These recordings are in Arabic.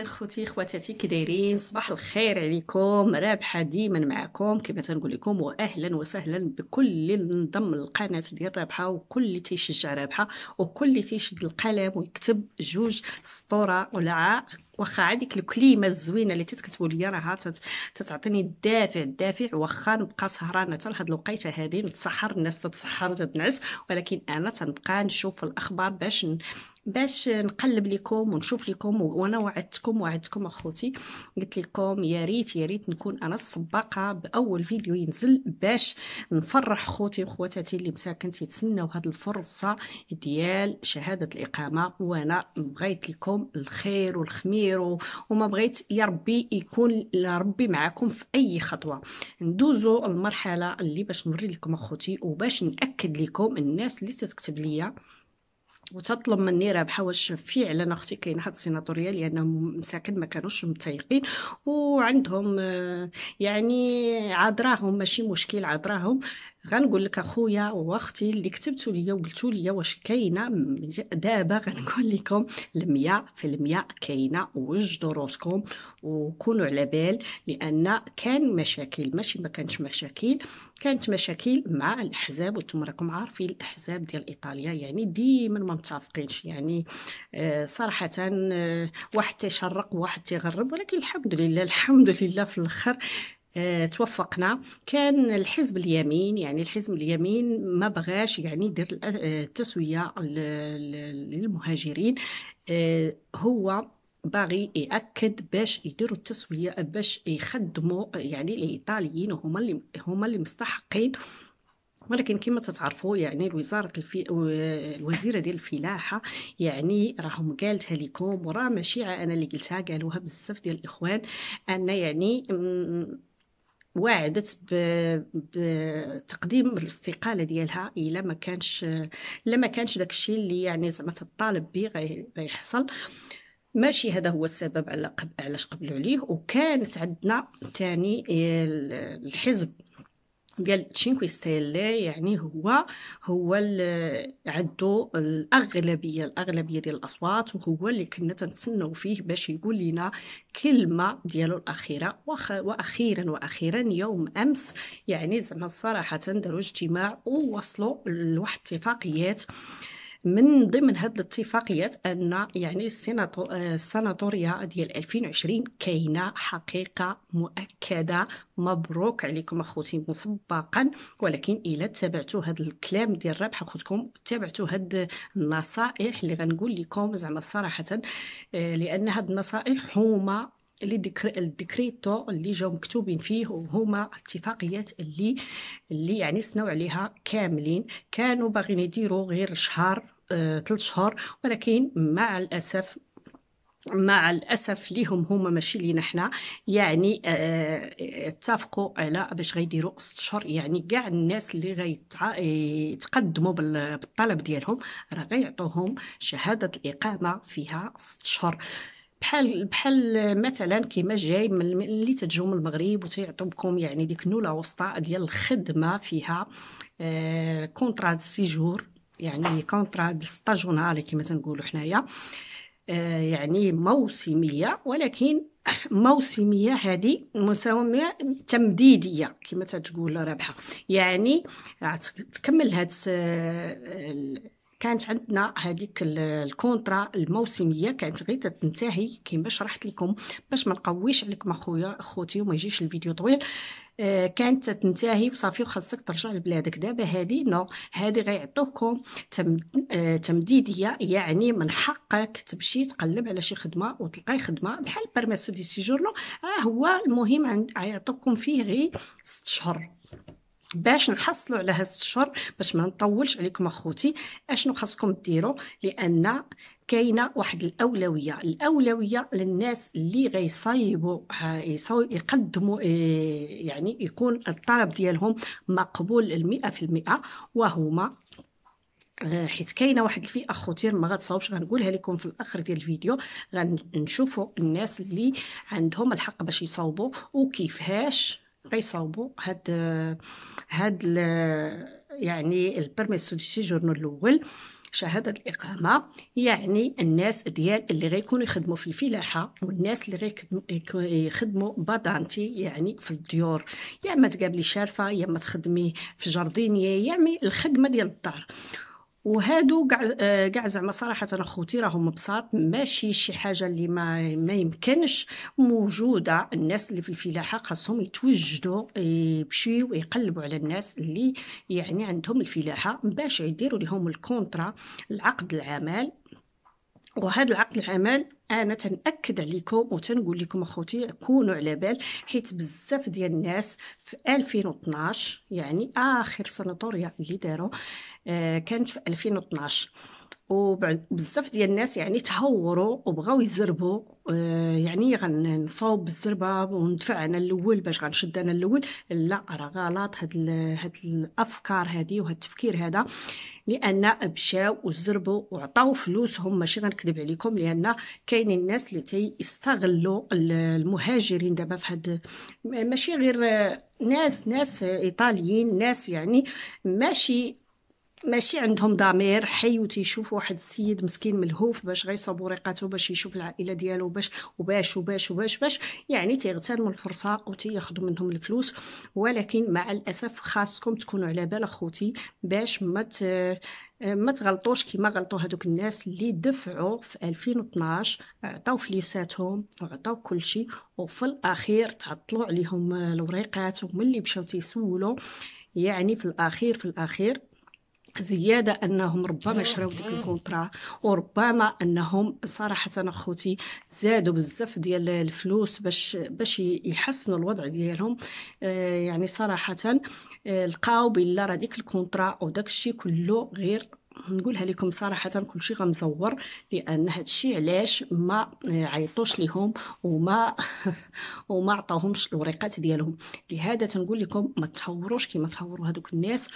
اهلا خوتي خواتاتي كي دايرين صباح الخير عليكم رابحه ديما معكم كما تنقول لكم واهلا وسهلا بكل اللي انضم للقناه ديال رابحه وكل اللي تيشجع رابحه وكل اللي تيشد القلم ويكتب جوج سطوره ولا واخا هذيك الكليمه الزوينه اللي تتكتبوا لي راها تتعطيني الدافع الدافع واخا نبقى سهرانه حتى لهاد الوقيته هذه نتسحر الناس تتسحر وتتنعس ولكن انا تنبقى نشوف الاخبار باش باش نقلب لكم ونشوف لكم وانا وعدتكم وعدتكم اخوتي قلت لكم يا ريت يا ريت نكون انا السباقه باول فيديو ينزل باش نفرح خوتي وخواتاتي اللي مساكن تيتسناو هاد الفرصه ديال شهاده الاقامه وانا بغيت لكم الخير والخمير وما بغيت يا ربي يكون ربي معكم في اي خطوه ندوزو المرحله اللي باش نوري لكم اخوتي وباش ناكد لكم الناس اللي تتكتب ليا وتطلب مني رابحه واش فعلا اختي كاين واحد السيناتوريال لانهم مساكن ما كانوش متيقين وعندهم آه، يعني عذراهم ماشي مشكل عذراهم غنقول لك اخويا واختي اللي كتبتوا ليا وقلتوا ليا واش كاينه دابا غنقول لكم المية في المية كاينه وجدوا روسكم وكونوا على بال لان كان مشاكل ماشي ما كانش مشاكل كانت مشاكل مع الاحزاب وانتم راكم عارفين الاحزاب ديال ايطاليا يعني ديما ما متفقينش يعني آه، صراحه آه، واحد تيشرق وواحد تيغرب ولكن الحمد لله الحمد لله في الاخر آه، توفقنا كان الحزب اليمين يعني الحزب اليمين ما بغاش يعني يدير آه، التسويه للمهاجرين آه، هو باغي ياكد باش يديروا التسويه باش يخدموا يعني الايطاليين وهما اللي هما اللي مستحقين ولكن كما تتعرفوا يعني الوزارة الفي... الوزيرة ديال الفلاحة يعني راهم قالتها لكم وراه ماشي انا اللي قلتها قالوها بزاف ديال الاخوان ان يعني وعدت بتقديم الاستقاله ديالها الا ما كانش الا ما كانش داك الشيء اللي يعني زعما تطالب به غيحصل ماشي هذا هو السبب على علاش قبلوا عليه وكانت عندنا ثاني آه، الحزب ديال تشينكوي ستيلي يعني هو هو اللي عنده الاغلبيه الاغلبيه ديال الاصوات وهو اللي كنا تنتسناو فيه باش يقول لنا كلمه ديالو الاخيره واخيرا واخيرا يوم امس يعني زعما صراحه داروا اجتماع ووصلوا لواحد اتفاقيات آه من ضمن هذه الاتفاقيات ان يعني آه، السناتوريا ديال 2020 كاينه حقيقه مؤكده مبروك عليكم اخوتي مسبقا ولكن الا تبعتوا هذا الكلام ديال الربح اخوتكم تبعتوا هاد النصائح اللي غنقول لكم زعما صراحه آه، لان هاد النصائح هما اللي ديكري الديكريتو اللي جاو مكتوبين فيه وهما اتفاقيات اللي اللي يعني سنوا عليها كاملين كانوا باغيين يديروا غير شهر ثلاث آه، تلت شهور ولكن مع الاسف مع الاسف ليهم هما ماشي لينا حنا يعني اه اتفقوا على باش غيديروا 6 شهور يعني كاع الناس اللي غيتقدموا بالطلب ديالهم راه غيعطوهم شهاده الاقامه فيها 6 شهور بحال بحال مثلا كيما جاي من اللي تتجو من المغرب وتيعطوكم يعني ديك النوله وسطى ديال الخدمه فيها آه كونترا سيجور يعني كونترا ستاجونال كيما تنقولوا حنايا آه، يعني موسميه ولكن موسميه هذه مساومه تمديديه كما تقول رابحه يعني تكمل هاد آه، كانت عندنا هذيك الكونترا الموسميه كانت غير تنتهي كما شرحت لكم باش ما نقويش عليكم اخويا خوتي وما يجيش الفيديو طويل آه، كانت تنتهي وصافي وخاصك ترجع لبلادك دابا هذه نو هذه غيعطوكم آه، تمديديه يعني من حقك تمشي تقلب على شي خدمه وتلقاي خدمه بحال بيرميسو دي سيجورنو آه هو المهم عيعطوكم فيه غير 6 شهور باش نحصلوا على هذا الشهر باش ما نطولش عليكم اخوتي اشنو خاصكم ديروا لان كاينه واحد الاولويه الاولويه للناس اللي غيصايبوا يقدموا إيه، يعني يكون الطلب ديالهم مقبول المئة وهما آه، حيت كاينه واحد الفئه اخوتي ما غتصاوبش غنقولها لكم في الاخر ديال الفيديو غنشوفوا الناس اللي عندهم الحق باش يصاوبوا وكيفاش غيصاوبوا هاد هاد يعني البرميس دو سيجورنو الاول شهادة الإقامة يعني الناس ديال اللي غيكونوا يخدموا في الفلاحة والناس اللي غيخدموا بادانتي يعني في الديور يا يعني تقابلي شارفة يا يعني تخدمي في جاردينية يعني الخدمة ديال الدار وهادو كاع كاع آه، زعما صراحه اخوتي راهم بساط ماشي شي حاجه اللي ما, ما يمكنش موجوده الناس اللي في الفلاحه خاصهم يتوجدوا يمشيو ويقلبوا على الناس اللي يعني عندهم الفلاحه باش يديروا لهم الكونترا العقد العمل وهذا العقد العمل انا تنأكد عليكم وتنقول لكم اخوتي كونوا على بال حيت بزاف ديال الناس في 2012 يعني اخر سنه اللي داروا آه، كانت في 2012 وبزاف ديال الناس يعني تهوروا وبغاو يزربوا آه، يعني غنصوب الزربه وندفع انا الاول باش غنشد انا الاول لا راه غلط هاد هاد الافكار هادي وهاد التفكير هذا لان مشاو وزربوا وعطاو فلوسهم ماشي غنكذب عليكم لان كاينين الناس اللي تيستغلوا المهاجرين دابا في هاد ماشي غير ناس ناس ايطاليين ناس يعني ماشي ماشي عندهم ضمير حي وتيشوف واحد السيد مسكين ملهوف باش غيصابو ريقاتو باش يشوف العائله ديالو باش وباش وباش وباش باش يعني تيغتنموا الفرصه وتياخذوا منهم الفلوس ولكن مع الاسف خاصكم تكونوا على بال خوتي باش ما ما تغلطوش كيما غلطوا هذوك الناس اللي دفعوا في 2012 عطاو فلوساتهم وعطاو كل شيء وفي الاخير تعطلوا عليهم الوريقات وملي مشاو تيسولوا يعني في الاخير في الاخير زيادة أنهم ربما شراو ديك الكونترا وربما أنهم صراحة أخوتي زادوا بزاف ديال الفلوس باش باش يحسنوا الوضع ديالهم آه يعني صراحة آه لقاو بلا راه ديك الكونترا وداك الشيء كله غير نقولها لكم صراحه كلشي غمزور لان هادشي علاش ما عيطوش ليهم وما وما عطاوهمش الوريقات ديالهم لهذا تنقول لكم ما تهوروش كما تهوروا هذوك الناس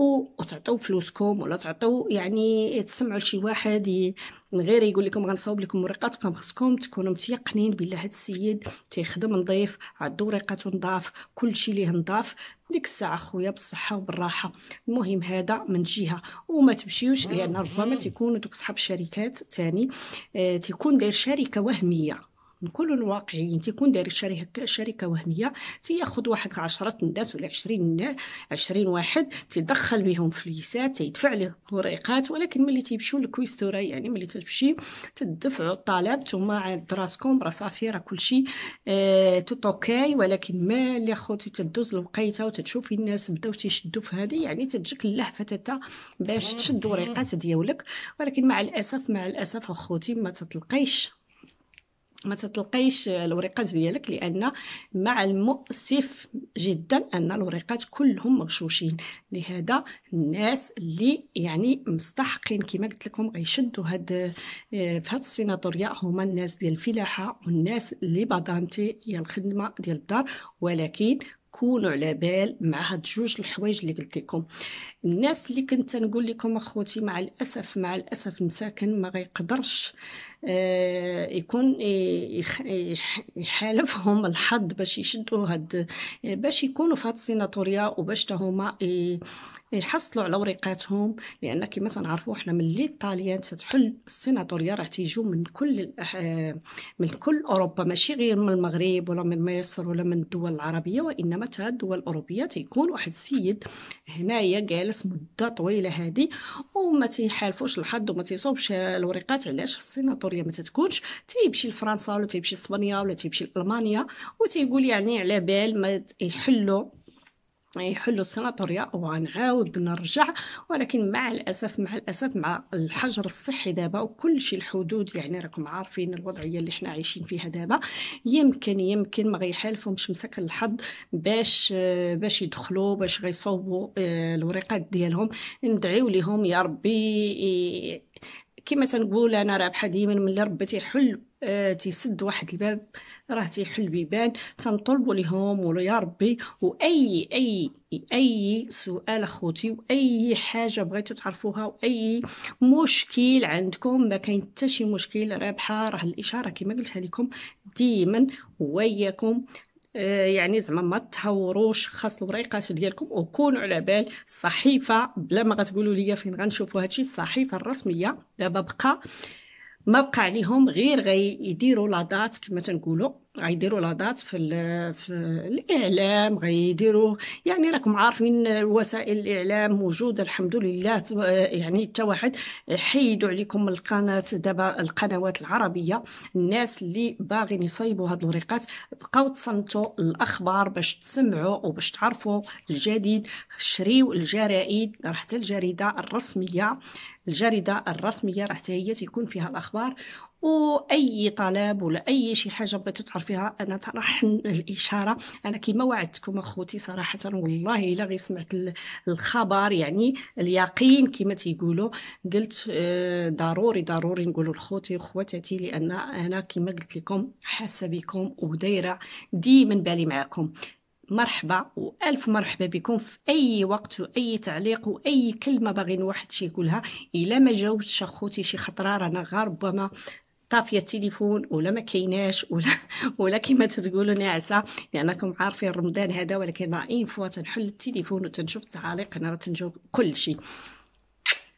وتعطيو فلوسكم ولا تعطيو يعني تسمعوا لشي واحد من غير يقول لكم غنصاوب لكم وريقاتكم خصكم تكونوا متيقنين بلي هذا السيد تيخدم نظيف عندو ورقاته نظاف كلشي ليه نظاف ديك الساعه خويا بالصحه وبالراحه المهم هذا من جهه وما تمشيوش لان ربما تيكونوا دوك صحاب الشركات ثاني آه، تيكون داير شركه وهميه نكونوا واقعيين تيكون داير شركه شركه وهميه تياخذ واحد 10 الناس ولا 20 20 واحد تيدخل بهم فليسات تيدفع له وريقات ولكن ملي تيمشيو للكويستورا يعني ملي تمشي تدفعوا الطلب ثم عاد راسكم راه صافي راه كلشي اه توت اوكي ولكن ملي خوتي تدوز الوقيته وتتشوفي الناس بداو تيشدوا في هذه يعني تجيك اللهفه تاتا باش تشد وريقات ديالك ولكن مع الاسف مع الاسف اخوتي ما تطلقيش ما تطلقيش الوريقات ديالك لان مع المؤسف جدا ان الوريقات كلهم مغشوشين لهذا الناس اللي يعني مستحقين كما قلت لكم غيشدوا هاد آه، في هاد السيناتوريا هما الناس ديال الفلاحه والناس اللي بادانتي هي الخدمه ديال الدار ولكن كونوا على بال مع هاد جوج الحوايج اللي قلت لكم الناس اللي كنت نقول لكم اخوتي مع الاسف مع الاسف مساكن ما غيقدرش آه، يكون يحالفهم الحظ باش يشدوا هاد باش يكونوا في هاد السيناتوريا وباش تا هما يحصلوا على وريقاتهم لان كما تنعرفوا حنا ملي الطاليان تتحل السيناتوريا راه تيجوا من كل من كل اوروبا ماشي غير من المغرب ولا من مصر ولا من الدول العربيه وانما حتى الدول الاوروبيه تيكون واحد السيد هنايا جالس مده طويله هذه وما تيحالفوش الحظ وما تيصوبش الوريقات علاش السيناتوريا ما تتكونش تيمشي لفرنسا ولا تيمشي لاسبانيا ولا تيمشي لالمانيا وتيقول يعني على بال ما يحلوا يحلوا السناتوريا ونعاود نرجع ولكن مع الاسف مع الاسف مع الحجر الصحي دابا وكل شيء الحدود يعني راكم عارفين الوضعيه اللي حنا عايشين فيها دابا يمكن يمكن ما غيحالفهمش مسك الحظ باش باش يدخلوا باش غيصوبوا آه، الوريقات ديالهم ندعيو لهم يا ربي كما تنقول انا رابحه ديما ملي ربي تيحل آه، تيسد واحد الباب راه تيحل بيبان تنطلبوا لهم ولا يا ربي واي اي اي سؤال اخوتي واي حاجه بغيتو تعرفوها واي مشكل عندكم ما كاين حتى شي مشكل رابحه راه الاشاره كما قلتها لكم ديما وياكم آه، يعني زعما ما تهوروش خاص الوريقات ديالكم وكونوا على بال الصحيفه بلا ما غتقولوا لي فين غنشوفوا هادشي الصحيفه الرسميه دابا بقى ما بقى عليهم غير غيديروا لا دات كما تنقولوا غيديروا دات في, في الاعلام غيديروا يعني راكم عارفين وسائل الاعلام موجوده الحمد لله يعني حتى واحد حيدوا عليكم القناه دابا القنوات العربيه الناس اللي باغيين يصيبوا هاد الوريقات بقاو تصنتوا الاخبار باش تسمعوا وباش تعرفوا الجديد شريو الجرائد راه حتى الجريده الرسميه الجريده الرسميه راه حتى هي تيكون فيها الاخبار واي طلب ولا اي شي حاجه بغيتو تعرفيها انا راح الاشاره انا كيما وعدتكم اخوتي صراحه والله الا غير سمعت الخبر يعني اليقين كيما تيقولوا قلت آه، ضروري ضروري نقولوا لخوتي وخواتاتي لان انا كيما قلت لكم حاسه بكم ودايره ديما بالي معاكم مرحبا والف مرحبا بكم في اي وقت واي تعليق واي كلمه باغيين واحد شي يقولها الا ما جاوبتش اخوتي شي خطره رانا غير ربما طافيه التليفون ولا ما كايناش ولا ولا كما تقولوا ناعسه لانكم عارفين رمضان هذا ولكن راه اين فوا تنحل التليفون وتنشوف التعاليق انا راه تنشوف كل شيء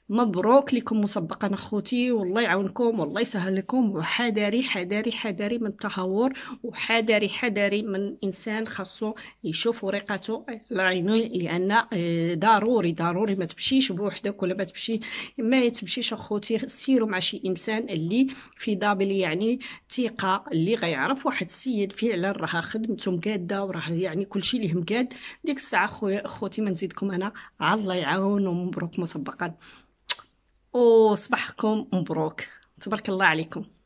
مبروك لكم مسبقا اخوتي والله يعاونكم والله يسهل لكم وحذري حذري حذري من التهور وحذري حذري من انسان خاصو يشوف ورقته على لان آه، ضروري ضروري ما تمشيش بوحدك ولا ما تمشي ما تمشيش اخوتي سيروا مع شي انسان اللي في دابل يعني ثقه اللي غيعرف واحد السيد فعلا راه خدمته مقاده وراه يعني كلشي ليه مقاد ديك الساعه اخوتي ما نزيدكم انا الله يعاون ومبروك مسبقا وصباحكم مبروك تبارك الله عليكم